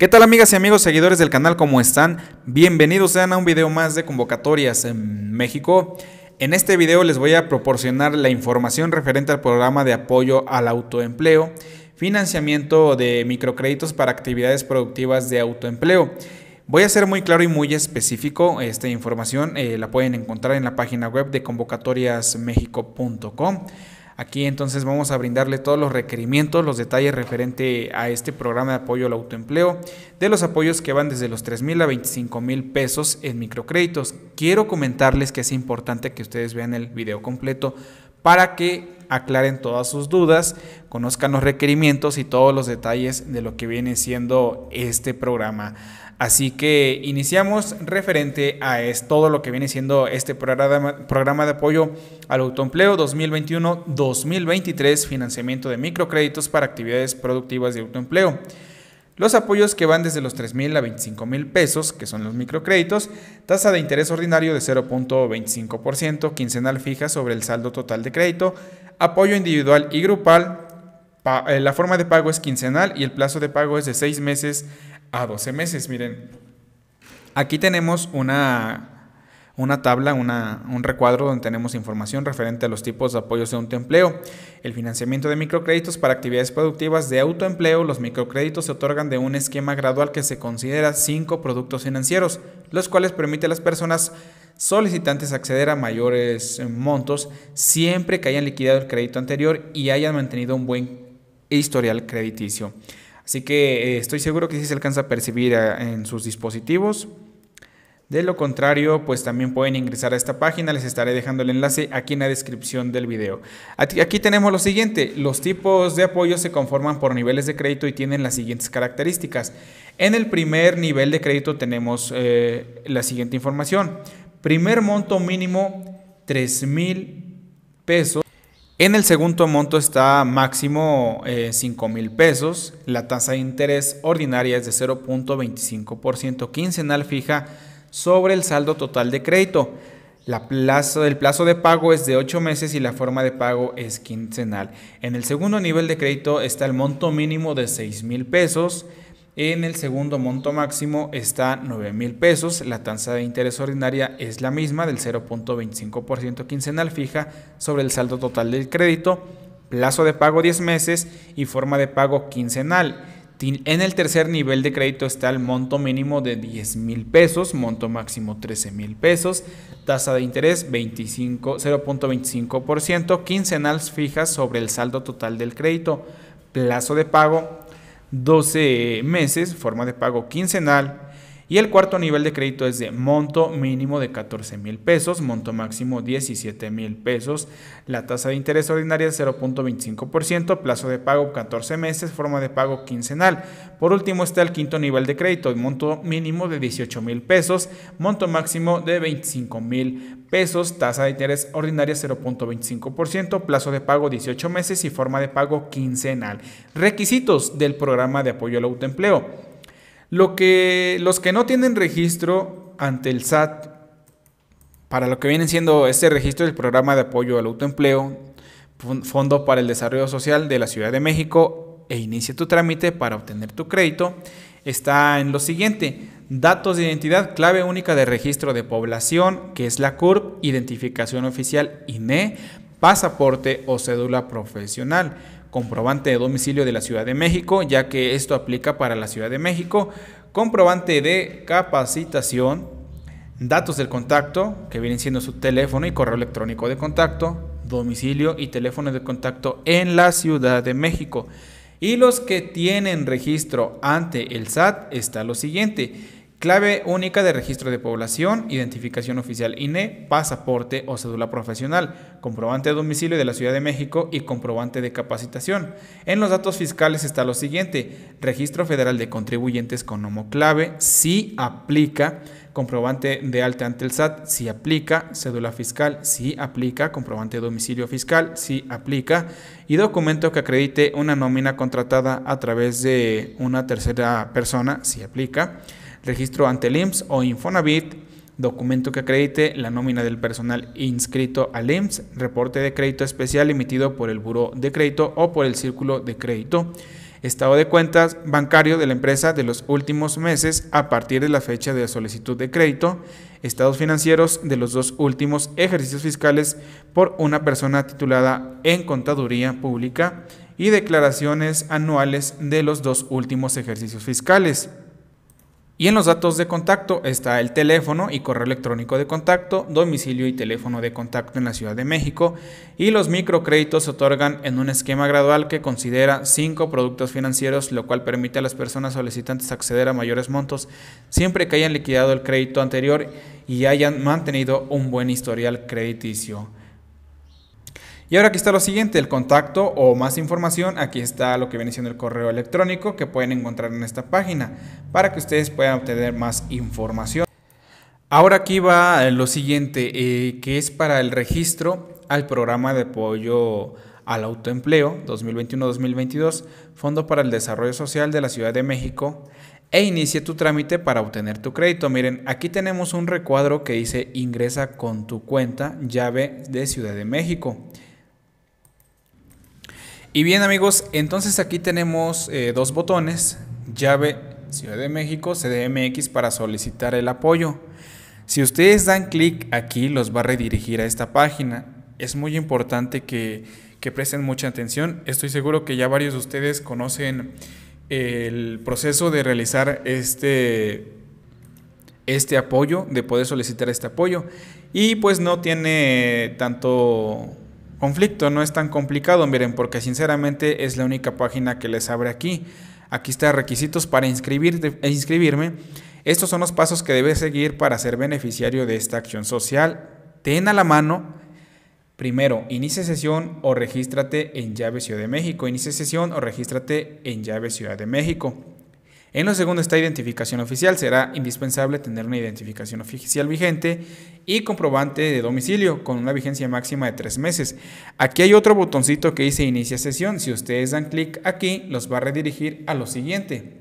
¿Qué tal amigas y amigos seguidores del canal? ¿Cómo están? Bienvenidos sean a un video más de convocatorias en México. En este video les voy a proporcionar la información referente al programa de apoyo al autoempleo, financiamiento de microcréditos para actividades productivas de autoempleo. Voy a ser muy claro y muy específico. Esta información eh, la pueden encontrar en la página web de convocatoriasmexico.com. Aquí entonces vamos a brindarle todos los requerimientos, los detalles referente a este programa de apoyo al autoempleo, de los apoyos que van desde los 3 mil a 25 mil pesos en microcréditos. Quiero comentarles que es importante que ustedes vean el video completo para que aclaren todas sus dudas, conozcan los requerimientos y todos los detalles de lo que viene siendo este programa. Así que iniciamos referente a todo lo que viene siendo este programa, de apoyo al autoempleo 2021-2023, financiamiento de microcréditos para actividades productivas de autoempleo. Los apoyos que van desde los 3 mil a 25 mil pesos, que son los microcréditos, tasa de interés ordinario de 0.25%, quincenal fija sobre el saldo total de crédito, apoyo individual y grupal, eh, la forma de pago es quincenal y el plazo de pago es de 6 meses a 12 meses. Miren, aquí tenemos una, una tabla, un recuadro donde tenemos información referente a los tipos de apoyos de autoempleo, el financiamiento de microcréditos para actividades productivas de autoempleo. Los microcréditos se otorgan de un esquema gradual que se considera cinco productos financieros, los cuales permite a las personas solicitantes acceder a mayores montos siempre que hayan liquidado el crédito anterior y hayan mantenido un buen historial crediticio. Así que eh, estoy seguro que sí se alcanza a percibir ah, en sus dispositivos. De lo contrario, pues también pueden ingresar a esta página, les estaré dejando el enlace aquí en la descripción del video. Aquí tenemos lo siguiente, los tipos de apoyo se conforman por niveles de crédito y tienen las siguientes características. En el primer nivel de crédito tenemos eh, la siguiente información. Primer monto mínimo, 3 mil pesos. En el segundo monto está máximo 5 eh, mil pesos. La tasa de interés ordinaria es de 0.25% quincenal fija sobre el saldo total de crédito. el plazo de pago es de 8 meses y la forma de pago es quincenal. En el segundo nivel de crédito está el monto mínimo de 6 mil pesos. En el segundo monto máximo está 9 mil pesos. La tasa de interés ordinaria es la misma del 0.25% quincenal fija sobre el saldo total del crédito, plazo de pago 10 meses y forma de pago quincenal. En el tercer nivel de crédito está el monto mínimo de 10 mil pesos, monto máximo 13 mil pesos, tasa de interés 0.25%, quincenal fijas sobre el saldo total del crédito, plazo de pago 12 meses, forma de pago quincenal y el cuarto nivel de crédito es de monto mínimo de 14 mil pesos, monto máximo 17 mil pesos, la tasa de interés ordinaria es 0.25%, plazo de pago 14 meses, forma de pago quincenal. Por último está el quinto nivel de crédito, monto mínimo de 18 mil pesos, monto máximo de 25 mil pesos, tasa de interés ordinaria 0.25%, plazo de pago 18 meses y forma de pago quincenal. Requisitos del programa de apoyo al autoempleo. Lo que, los que no tienen registro ante el SAT, para lo que viene siendo este registro del programa de apoyo al autoempleo, Fondo para el Desarrollo Social de la Ciudad de México e inicia tu trámite para obtener tu crédito, está en lo siguiente. Datos de identidad, clave única de registro de población, que es la CURP, identificación oficial INE, pasaporte o cédula profesional comprobante de domicilio de la Ciudad de México, ya que esto aplica para la Ciudad de México, comprobante de capacitación, datos del contacto, que vienen siendo su teléfono y correo electrónico de contacto, domicilio y teléfono de contacto en la Ciudad de México. Y los que tienen registro ante el SAT está lo siguiente clave única de registro de población, identificación oficial INE, pasaporte o cédula profesional, comprobante de domicilio de la Ciudad de México y comprobante de capacitación. En los datos fiscales está lo siguiente, registro federal de contribuyentes con Nomo clave, si aplica, comprobante de alta ante el SAT, si aplica, cédula fiscal, si aplica, comprobante de domicilio fiscal, si aplica, y documento que acredite una nómina contratada a través de una tercera persona, si aplica registro ante el IMSS o Infonavit, documento que acredite la nómina del personal inscrito al IMSS, reporte de crédito especial emitido por el Buró de Crédito o por el Círculo de Crédito, estado de cuentas bancario de la empresa de los últimos meses a partir de la fecha de solicitud de crédito, estados financieros de los dos últimos ejercicios fiscales por una persona titulada en contaduría pública y declaraciones anuales de los dos últimos ejercicios fiscales. Y en los datos de contacto está el teléfono y correo electrónico de contacto, domicilio y teléfono de contacto en la Ciudad de México. Y los microcréditos se otorgan en un esquema gradual que considera cinco productos financieros, lo cual permite a las personas solicitantes acceder a mayores montos siempre que hayan liquidado el crédito anterior y hayan mantenido un buen historial crediticio. Y ahora aquí está lo siguiente, el contacto o más información. Aquí está lo que viene siendo el correo electrónico que pueden encontrar en esta página para que ustedes puedan obtener más información. Ahora aquí va eh, lo siguiente, eh, que es para el registro al programa de apoyo al autoempleo 2021-2022, Fondo para el Desarrollo Social de la Ciudad de México, e inicie tu trámite para obtener tu crédito. Miren, aquí tenemos un recuadro que dice ingresa con tu cuenta llave de Ciudad de México. Y bien amigos, entonces aquí tenemos eh, dos botones, llave Ciudad de México, CDMX para solicitar el apoyo. Si ustedes dan clic aquí, los va a redirigir a esta página. Es muy importante que, que presten mucha atención. Estoy seguro que ya varios de ustedes conocen eh, el proceso de realizar este este apoyo, de poder solicitar este apoyo. Y pues no tiene tanto conflicto no es tan complicado, miren, porque sinceramente es la única página que les abre aquí. Aquí está requisitos para inscribir, eh, inscribirme. Estos son los pasos que debes seguir para ser beneficiario de esta acción social. Ten a la mano, primero, inicie sesión o regístrate en Llave Ciudad de México. Inicia sesión o regístrate en Llave Ciudad de México. En lo segundo está identificación oficial. Será indispensable tener una identificación oficial vigente y comprobante de domicilio con una vigencia máxima de tres meses. Aquí hay otro botoncito que dice inicia sesión. Si ustedes dan clic aquí, los va a redirigir a lo siguiente.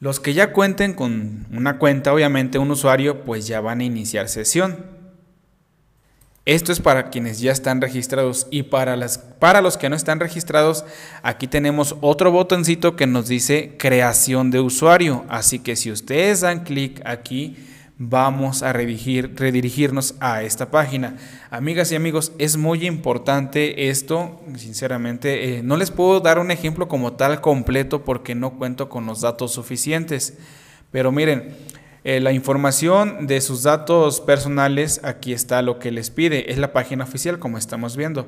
Los que ya cuenten con una cuenta, obviamente un usuario, pues ya van a iniciar sesión. Esto es para quienes ya están registrados y para, las, para los que no están registrados, aquí tenemos otro botoncito que nos dice creación de usuario. Así que si ustedes dan clic aquí, vamos a redirigirnos a esta página. Amigas y amigos, es muy importante esto, sinceramente, eh, no les puedo dar un ejemplo como tal completo porque no cuento con los datos suficientes. Pero miren, eh, la información de sus datos personales, aquí está lo que les pide. Es la página oficial, como estamos viendo.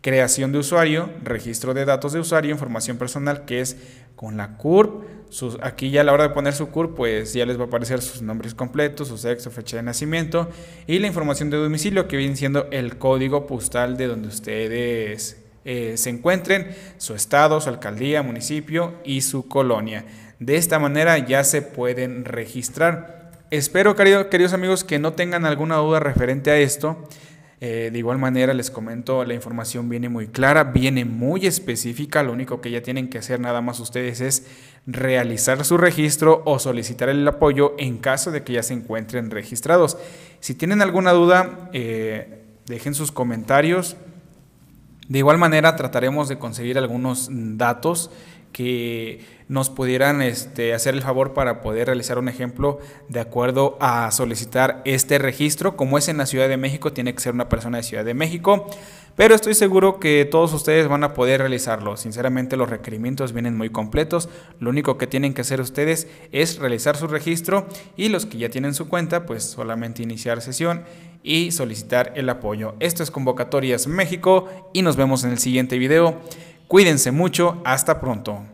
Creación de usuario, registro de datos de usuario, información personal, que es con la CURP. Sus, aquí ya a la hora de poner su CURP, pues ya les va a aparecer sus nombres completos, su sexo, fecha de nacimiento y la información de domicilio, que viene siendo el código postal de donde ustedes eh, se encuentren, su estado, su alcaldía, municipio y su colonia. De esta manera ya se pueden registrar. Espero, queridos amigos, que no tengan alguna duda referente a esto. Eh, de igual manera, les comento, la información viene muy clara, viene muy específica. Lo único que ya tienen que hacer nada más ustedes es realizar su registro o solicitar el apoyo en caso de que ya se encuentren registrados. Si tienen alguna duda, eh, dejen sus comentarios. De igual manera, trataremos de conseguir algunos datos que nos pudieran este, hacer el favor para poder realizar un ejemplo de acuerdo a solicitar este registro. Como es en la Ciudad de México, tiene que ser una persona de Ciudad de México, pero estoy seguro que todos ustedes van a poder realizarlo. Sinceramente los requerimientos vienen muy completos. Lo único que tienen que hacer ustedes es realizar su registro y los que ya tienen su cuenta, pues solamente iniciar sesión y solicitar el apoyo. Esto es Convocatorias México y nos vemos en el siguiente video. Cuídense mucho, hasta pronto.